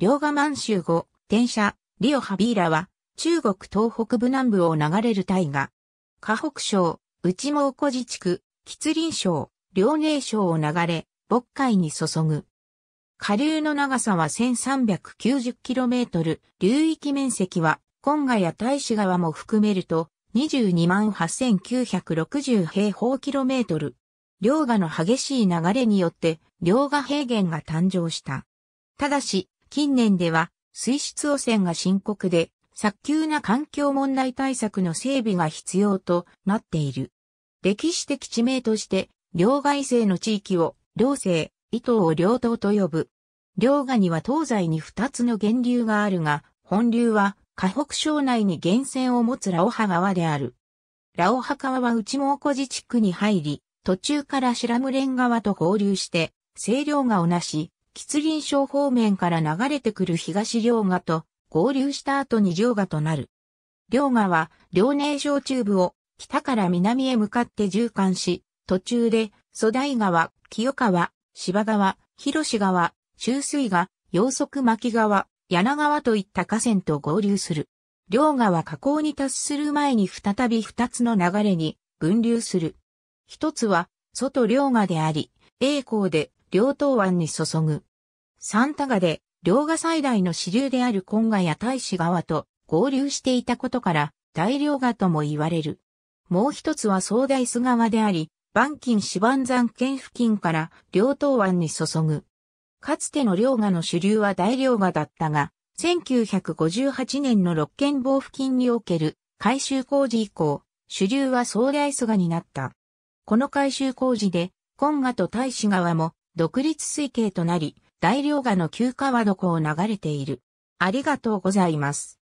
両河満州後、天社、リオ・ハビーラは、中国東北部南部を流れる大河。河北省、内蒙古自治区、吉林省、遼寧省を流れ、渤海に注ぐ。下流の長さは 1390km、流域面積は、今河や大使川も含めると、228,960平方キロメートル。両河の激しい流れによって、両河平原が誕生した。ただし、近年では水質汚染が深刻で、早急な環境問題対策の整備が必要となっている。歴史的地名として、両外生の地域を、両生、伊東を両島と呼ぶ。両河には東西に二つの源流があるが、本流は、河北省内に源泉を持つラオハ川である。ラオハ川は内蒙古寺地区に入り、途中から白無ン川と合流して、清涼河をなし、吉林省方面から流れてくる東両河と合流した後に両河となる。両河は遼寧省中部を北から南へ向かって縦貫し、途中で粗大川、清川、芝川、広志川、中水川、洋足巻川、柳川といった河川と合流する。両は河口に達する前に再び二つの流れに分流する。一つは、外両河であり、栄光で両東湾に注ぐ。サンタガで、両河最大の支流であるコンガや大使川と合流していたことから、大両河とも言われる。もう一つは総大須川であり、万金四番山県付近から両東湾に注ぐ。かつての両河の主流は大両河だったが、1958年の六県防付近における改修工事以降、主流は総大須川になった。この改修工事で、今ガと大使川も独立水系となり、大良川の旧川床を流れている。ありがとうございます。